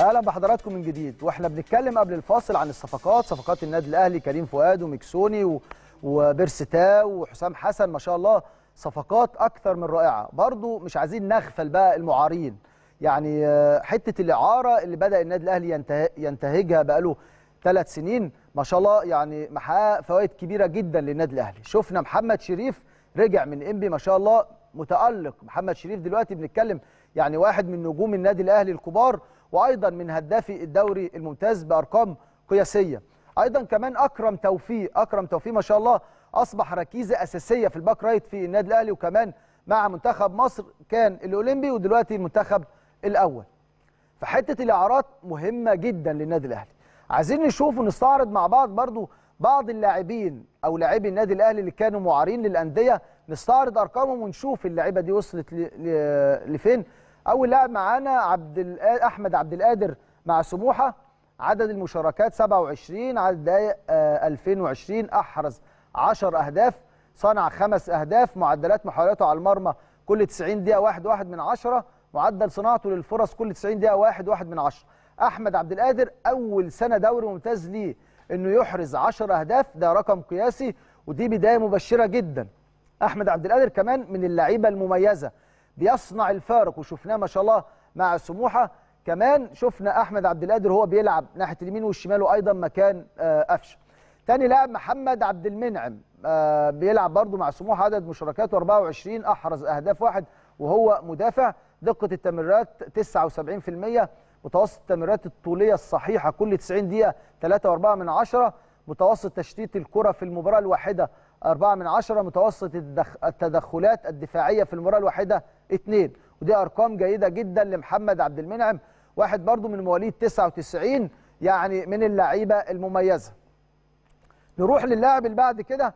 اهلا بحضراتكم من جديد واحنا بنتكلم قبل الفاصل عن الصفقات صفقات النادي الاهلي كريم فؤاد ومكسوني وبيرستا وحسام حسن ما شاء الله صفقات اكثر من رائعه برضو مش عايزين نغفل بقى المعارين يعني آه، حته الاعاره اللي بدا النادي الاهلي ينتهجها بقاله ثلاث سنين ما شاء الله يعني محقق فوائد كبيره جدا للنادي الاهلي شفنا محمد شريف رجع من انبي ما شاء الله متالق محمد شريف دلوقتي بنتكلم يعني واحد من نجوم النادي الاهلي الكبار وايضا من هدافي الدوري الممتاز بارقام قياسيه ايضا كمان اكرم توفيق اكرم توفيق ما شاء الله اصبح ركيزه اساسيه في الباك رايت في النادي الاهلي وكمان مع منتخب مصر كان الاولمبي ودلوقتي المنتخب الاول فحته الاعارات مهمه جدا للنادي الاهلي عايزين نشوف ونستعرض مع بعض برضو بعض اللاعبين او لاعبي النادي الاهلي اللي كانوا معارين للانديه نستعرض ارقامهم ونشوف اللعيبه دي وصلت لفين اول لاعب معانا عبد احمد عبد القادر مع سموحه عدد المشاركات 27 على الدقائق 2020 احرز 10 اهداف صنع خمس اهداف معدلات محاولاته على المرمى كل 90 دقيقه واحد واحد من عشرة معدل صناعته للفرص كل 90 دقيقه واحد واحد من عشرة احمد عبد القادر اول سنه دوري ممتاز ليه انه يحرز 10 اهداف ده رقم قياسي ودي بدايه مبشره جدا احمد عبد القادر كمان من اللعيبه المميزه بيصنع الفارق وشفناه ما شاء الله مع سموحه كمان شفنا احمد عبد القادر هو بيلعب ناحيه اليمين والشمال وايضا مكان آه، قفشه تاني لاعب محمد عبد المنعم آه، بيلعب برضه مع سموحه عدد مشاركاته 24 احرز اهداف واحد وهو مدافع دقه التمريرات 79% متوسط التمريرات الطوليه الصحيحه كل 90 دقيقه 3.4 من متوسط تشتيت الكره في المباراه الواحده أربعة من عشرة متوسط التدخلات الدفاعية في المباراة الواحدة اتنين ودي أرقام جيدة جدا لمحمد عبد المنعم واحد برضو من مواليد 99 يعني من اللعيبة المميزة نروح للاعب اللي بعد كده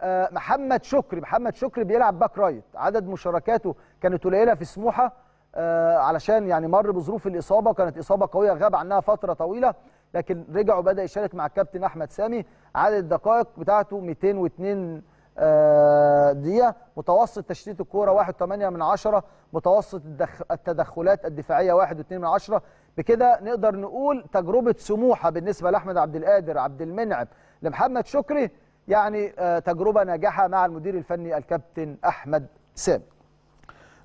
آه، محمد شكري محمد شكري بيلعب باك رايت عدد مشاركاته كانت قليله في سموحه آه، علشان يعني مر بظروف الاصابه وكانت اصابه قويه غاب عنها فتره طويله لكن رجع وبدا يشارك مع الكابتن احمد سامي عدد الدقائق بتاعته 202 آه، دقيقه متوسط تشتيت الكوره 1.8 من عشره متوسط التدخلات الدفاعيه 1.2 من عشره بكده نقدر نقول تجربه سموحه بالنسبه لاحمد عبد القادر عبد المنعم لمحمد شكري يعني آه، تجربه ناجحه مع المدير الفني الكابتن احمد سامي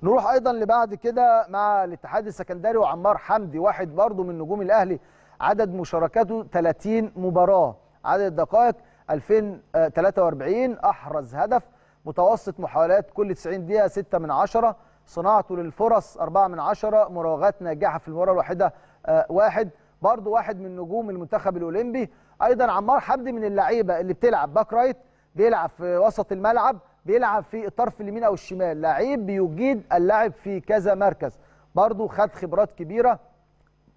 نروح ايضا لبعد كده مع الاتحاد السكندري وعمار حمدي واحد برضه من نجوم الاهلي عدد مشاركاته 30 مباراة عدد الدقائق 2043 آه، أحرز هدف متوسط محاولات كل 90 دقيقة 6 من 10 صناعته للفرص 4 من 10 مراوغات ناجحة في المباراة الواحدة آه، واحد برضه واحد من نجوم المنتخب الأولمبي أيضا عمار حمدي من اللعيبة اللي بتلعب باك رايت بيلعب في وسط الملعب بيلعب في الطرف اليمين او الشمال لعيب بيجيد اللعب في كذا مركز برضه خد خبرات كبيره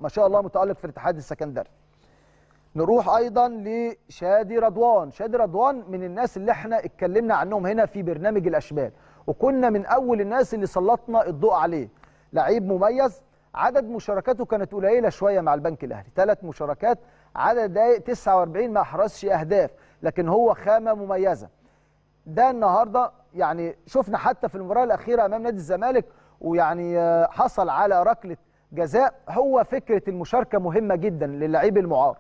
ما شاء الله متالق في الاتحاد السكندري نروح ايضا لشادي رضوان شادي رضوان من الناس اللي احنا اتكلمنا عنهم هنا في برنامج الاشبال وكنا من اول الناس اللي سلطنا الضوء عليه لعيب مميز عدد مشاركاته كانت قليله شويه مع البنك الاهلي ثلاث مشاركات عدد دقائق 49 ما احرزش اهداف لكن هو خامه مميزه ده النهارده يعني شفنا حتى في المباراه الاخيره امام نادي الزمالك ويعني آه، حصل على ركله جزاء هو فكره المشاركه مهمه جدا للعيب المعار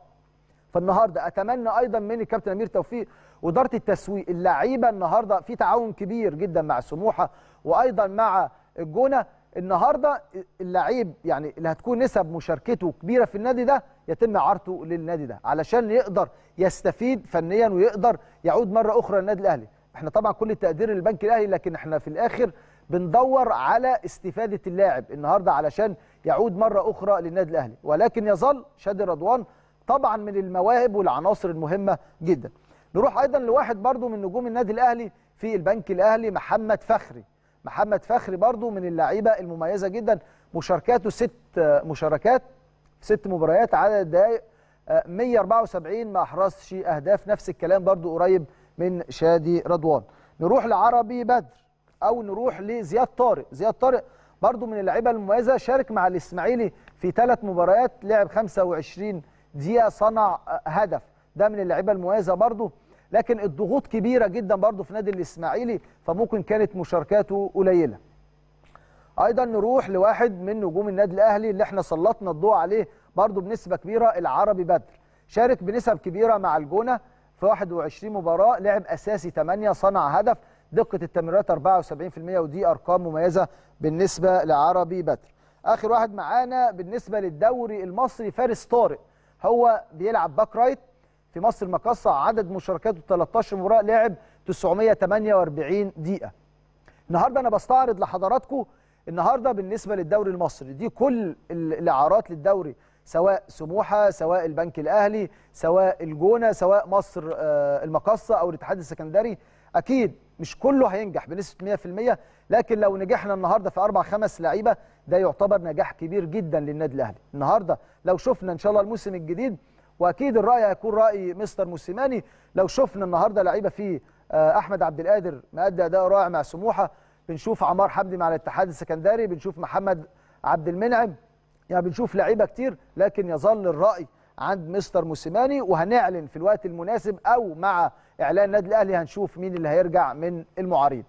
فالنهارده اتمنى ايضا من الكابتن امير توفيق واداره التسويق اللعيبه النهارده في تعاون كبير جدا مع سموحه وايضا مع الجونه النهارده اللعيب يعني اللي هتكون نسب مشاركته كبيره في النادي ده يتم عرضه للنادي ده علشان يقدر يستفيد فنيا ويقدر يعود مره اخرى للنادي الاهلي احنا طبعا كل التقدير للبنك الاهلي لكن احنا في الاخر بندور على استفاده اللاعب النهارده علشان يعود مره اخرى للنادي الاهلي ولكن يظل شادي رضوان طبعا من المواهب والعناصر المهمه جدا نروح ايضا لواحد برضو من نجوم النادي الاهلي في البنك الاهلي محمد فخري محمد فخري برضو من اللعيبه المميزه جدا مشاركاته ست مشاركات ست مباريات عدد الدقائق 174 ما احرزش اهداف نفس الكلام برضو قريب من شادي رضوان نروح لعربي بدر او نروح لزياد طارق زياد طارق برضو من اللعيبه المميزه شارك مع الاسماعيلي في ثلاث مباريات لعب 25 دقيقه صنع هدف ده من اللعيبه المميزه برضو لكن الضغوط كبيره جدا برضو في نادي الاسماعيلي فممكن كانت مشاركاته قليله ايضا نروح لواحد من نجوم النادي الاهلي اللي احنا سلطنا الضوء عليه برضو بنسبه كبيره العربي بدر شارك بنسب كبيره مع الجونه في 21 مباراه لعب اساسي 8 صنع هدف دقه التمريرات 74% ودي ارقام مميزه بالنسبه لعربي بدر اخر واحد معانا بالنسبه للدوري المصري فارس طارق هو بيلعب باك رايت في مصر المقاصه عدد مشاركاته 13 مباراه لعب 948 دقيقه النهارده انا بستعرض لحضراتكم النهارده بالنسبه للدوري المصري دي كل الاعارات للدوري سواء سموحه سواء البنك الاهلي سواء الجونه سواء مصر آه، المقاصه او الاتحاد السكندري اكيد مش كله هينجح بنسبه 100% لكن لو نجحنا النهارده في اربع خمس لعيبه ده يعتبر نجاح كبير جدا للنادي الاهلي النهارده لو شفنا ان شاء الله الموسم الجديد واكيد الراي هيكون راي مستر موسيماني لو شفنا النهارده لعيبه في آه، احمد عبد القادر مادي اداء رائع مع سموحه بنشوف عمار حمدي مع الاتحاد السكندري بنشوف محمد عبد المنعم يعني بنشوف لعيبه كتير لكن يظل الراي عند مستر موسيماني وهنعلن في الوقت المناسب او مع اعلان النادي الاهلي هنشوف مين اللي هيرجع من المعارين